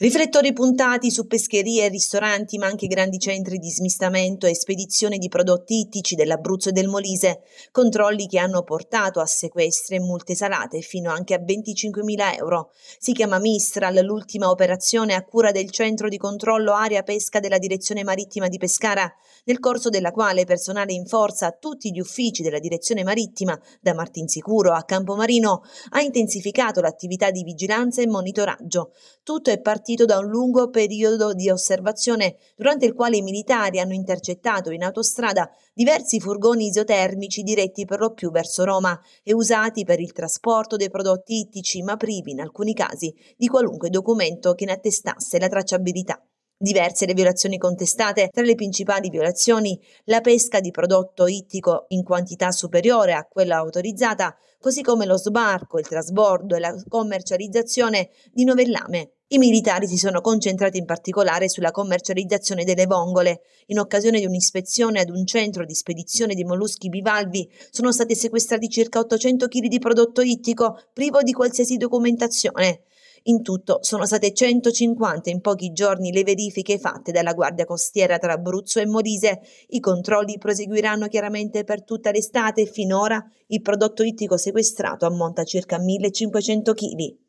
Riflettori puntati su pescherie ristoranti, ma anche grandi centri di smistamento e spedizione di prodotti ittici dell'Abruzzo e del Molise, controlli che hanno portato a sequestri e multe salate fino anche a 25.000 euro. Si chiama Mistral l'ultima operazione a cura del centro di controllo area pesca della Direzione Marittima di Pescara, nel corso della quale personale in forza a tutti gli uffici della Direzione Marittima, da Martinsicuro a Campomarino, ha intensificato l'attività di vigilanza e monitoraggio. Tutto è partito partito da un lungo periodo di osservazione durante il quale i militari hanno intercettato in autostrada diversi furgoni isotermici diretti per lo più verso Roma e usati per il trasporto dei prodotti ittici ma privi in alcuni casi di qualunque documento che ne attestasse la tracciabilità. Diverse le violazioni contestate, tra le principali violazioni la pesca di prodotto ittico in quantità superiore a quella autorizzata, così come lo sbarco, il trasbordo e la commercializzazione di novellame. I militari si sono concentrati in particolare sulla commercializzazione delle vongole. In occasione di un'ispezione ad un centro di spedizione di molluschi bivalvi sono stati sequestrati circa 800 kg di prodotto ittico privo di qualsiasi documentazione. In tutto sono state 150 in pochi giorni le verifiche fatte dalla Guardia Costiera tra Abruzzo e Molise. I controlli proseguiranno chiaramente per tutta l'estate e finora il prodotto ittico sequestrato ammonta a circa 1500 kg.